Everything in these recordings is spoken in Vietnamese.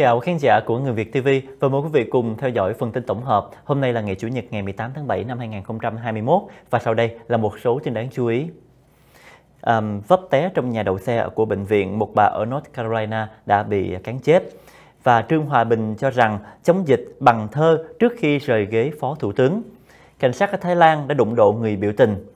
Chào dạ, khán giả của Người Việt TV và mời quý vị cùng theo dõi phần tin tổng hợp. Hôm nay là ngày Chủ nhật ngày 18 tháng 7 năm 2021 và sau đây là một số tin đáng chú ý. Um, vấp té trong nhà đậu xe của bệnh viện, một bà ở North Carolina đã bị cán chết. Và Trương Hòa Bình cho rằng chống dịch bằng thơ trước khi rời ghế phó thủ tướng. Cảnh sát ở Thái Lan đã đụng độ người biểu tình.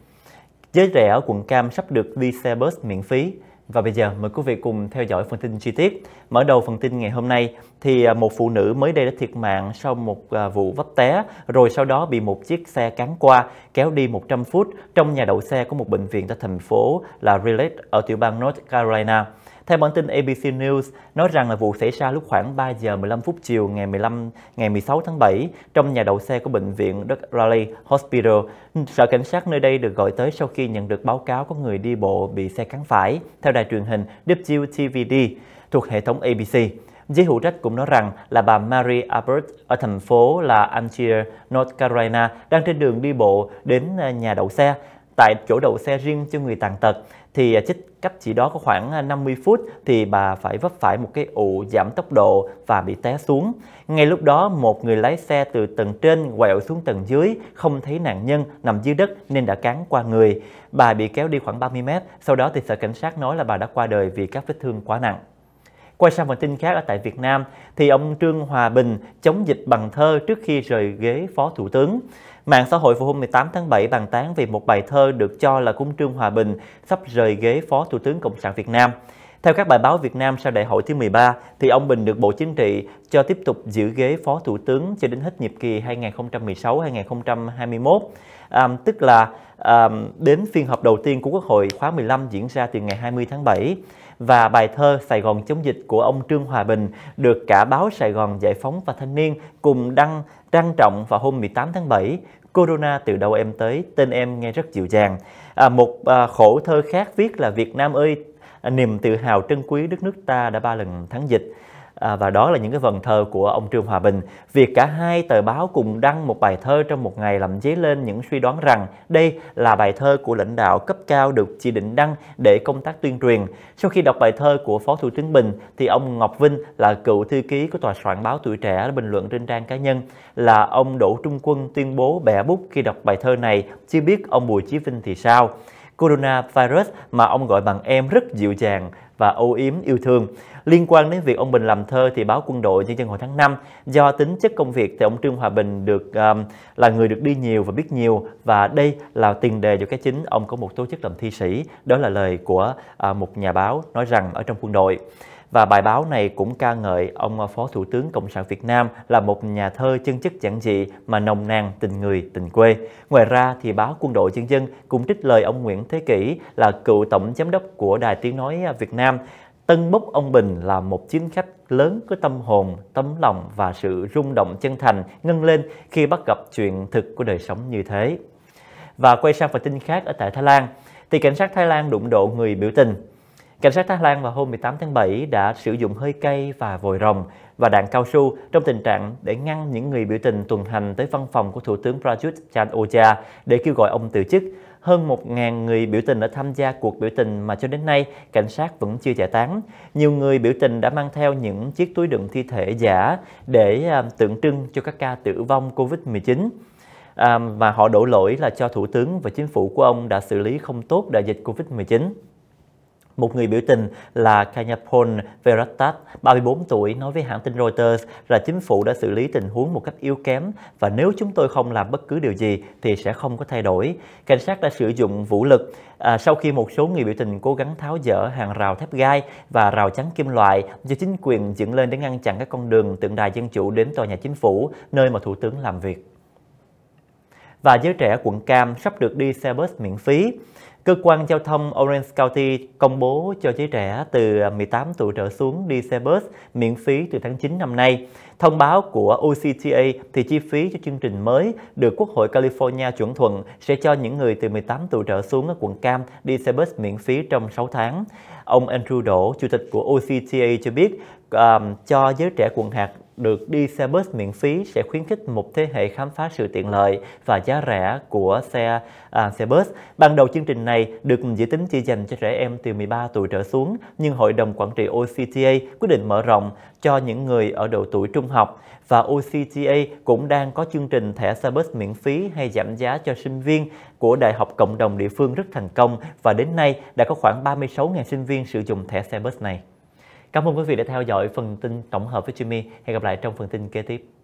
Giới trẻ ở quận Cam sắp được đi xe bus miễn phí. Và bây giờ mời quý vị cùng theo dõi phần tin chi tiết. Mở đầu phần tin ngày hôm nay thì à, một phụ nữ mới đây đã thiệt mạng sau một à, vụ vấp té rồi sau đó bị một chiếc xe cán qua kéo đi 100 phút trong nhà đậu xe của một bệnh viện tại thành phố là Raleigh ở tiểu bang North Carolina. Theo bản tin ABC News, nói rằng là vụ xảy ra lúc khoảng 3 giờ 15 phút chiều ngày 15 ngày 16 tháng 7 trong nhà đậu xe của bệnh viện Đức Raleigh Hospital. Sở cảnh sát nơi đây được gọi tới sau khi nhận được báo cáo có người đi bộ bị xe cán phải, theo đài truyền hình WTVD thuộc hệ thống ABC. Giới hữu trách cũng nói rằng là bà Mary Albert ở thành phố là Angier, North Carolina đang trên đường đi bộ đến à, nhà đậu xe tại chỗ đậu xe riêng cho người tàn tật thì à, chích. Cách chỉ đó có khoảng 50 à, phút thì bà phải vấp phải một cái ụ giảm tốc độ và bị té xuống. Ngay lúc đó, một người lái xe từ tầng trên quẹo xuống tầng dưới, không thấy nạn nhân nằm dưới đất nên đã cán qua người. Bà bị kéo đi khoảng 30 mét, sau đó thì sở cảnh sát nói là bà đã qua đời vì các vết thương quá nặng. Quay sang phần tin khác ở tại Việt Nam, thì ông Trương Hòa Bình chống dịch bằng thơ trước khi rời ghế Phó Thủ tướng. Mạng xã hội vào hôm 18 tháng 7 bàn tán về một bài thơ được cho là cung Trương Hòa Bình sắp rời ghế Phó Thủ tướng Cộng sản Việt Nam. Theo các bài báo Việt Nam sau đại hội thứ 13, thì ông Bình được Bộ Chính trị cho tiếp tục giữ ghế Phó Thủ tướng cho đến hết nhiệm kỳ 2016-2021, à, tức là à, đến phiên họp đầu tiên của Quốc hội khóa 15 diễn ra từ ngày 20 tháng 7 và bài thơ Sài Gòn chống dịch của ông Trương Hòa Bình được cả báo Sài Gòn Giải phóng và Thanh niên cùng đăng trang trọng vào hôm 18 tháng 7 Corona từ đâu em tới, tên em nghe rất dịu dàng. À, một à, khổ thơ khác viết là Việt Nam ơi niềm tự hào trân quý đất nước ta đã ba lần thắng dịch. À, và đó là những cái vần thơ của ông Trương Hòa Bình. Việc cả hai tờ báo cùng đăng một bài thơ trong một ngày làm dấy lên những suy đoán rằng đây là bài thơ của lãnh đạo cấp cao được chỉ định đăng để công tác tuyên truyền. Sau khi đọc bài thơ của Phó Thủ tướng Bình thì ông Ngọc Vinh là cựu thư ký của tòa soạn báo Tuổi Trẻ đã bình luận trên trang cá nhân là ông Đỗ Trung Quân tuyên bố bẻ bút khi đọc bài thơ này, chưa biết ông Bùi Chí Vinh thì sao coronavirus mà ông gọi bằng em rất dịu dàng và âu yếm yêu thương. Liên quan đến việc ông Bình làm thơ thì báo Quân đội Nhân dân hồi tháng 5 do tính chất công việc thì ông Trương Hòa Bình được um, là người được đi nhiều và biết nhiều và đây là tiền đề cho cái chính ông có một tố chức làm thi sĩ. Đó là lời của uh, một nhà báo nói rằng ở trong quân đội. Và bài báo này cũng ca ngợi ông Phó Thủ tướng Cộng sản Việt Nam là một nhà thơ chân chất giản dị mà nồng nàn tình người, tình quê. Ngoài ra thì báo Quân đội Nhân dân cũng trích lời ông Nguyễn Thế Kỷ là cựu tổng giám đốc của Đài Tiếng Nói Việt Nam Tân bốc ông Bình là một chính khách lớn có tâm hồn, tấm lòng và sự rung động chân thành ngân lên khi bắt gặp chuyện thực của đời sống như thế. Và quay sang phần tin khác ở tại Thái Lan, thì cảnh sát Thái Lan đụng độ người biểu tình. Cảnh sát Thái Lan vào hôm 18 tháng 7 đã sử dụng hơi cây và vòi rồng và đạn cao su trong tình trạng để ngăn những người biểu tình tuần hành tới văn phòng của Thủ tướng Prayut chan o để kêu gọi ông từ chức. Hơn 1.000 người biểu tình đã tham gia cuộc biểu tình mà cho đến nay cảnh sát vẫn chưa giải tán. Nhiều người biểu tình đã mang theo những chiếc túi đựng thi thể giả để à, tượng trưng cho các ca tử vong COVID-19 à, mà họ đổ lỗi là cho thủ tướng và chính phủ của ông đã xử lý không tốt đại dịch Covid-19. Một người biểu tình là Kanyapol Verrattat, 34 tuổi, nói với hãng tin Reuters là chính phủ đã xử lý tình huống một cách yếu kém và nếu chúng tôi không làm bất cứ điều gì thì sẽ không có thay đổi. Cảnh sát đã sử dụng vũ lực à, sau khi một số người biểu tình cố gắng tháo dỡ hàng rào thép gai và rào chắn kim loại do chính quyền dựng lên để ngăn chặn các con đường tượng đài dân chủ đến tòa nhà chính phủ, nơi mà thủ tướng làm việc và giới trẻ quận Cam sắp được đi xe bus miễn phí. Cơ quan giao thông Orange County công bố cho giới trẻ từ 18 à, tuổi trở xuống đi xe bus miễn phí từ tháng 9 năm nay. Thông báo của OCTA thì chi phí cho chương trình mới được Quốc hội California chuẩn thuận sẽ cho những người từ 18 tuổi trở xuống ở quận Cam đi xe bus miễn phí trong 6 tháng. Ông Andrew Đỗ, Chủ tịch của OCTA cho biết um, cho giới trẻ quận hạt được đi xe bus miễn phí sẽ khuyến khích một thế hệ khám phá sự tiện lợi và giá rẻ của xe à, xe bus. Ban đầu chương trình này được dự tính chỉ dành cho trẻ em từ 13 tuổi trở xuống, nhưng Hội đồng Quản trị OCTA quyết định mở rộng cho những người ở độ tuổi trung học và OCTA cũng đang có chương trình thẻ xe bus miễn phí hay giảm giá cho sinh viên của Đại học Cộng đồng địa phương rất thành công và đến nay đã có khoảng 36.000 sinh viên sử dụng thẻ xe bus này. Cảm ơn quý vị đã theo dõi phần tin tổng hợp với Jimmy. Hẹn gặp lại trong phần tin kế tiếp.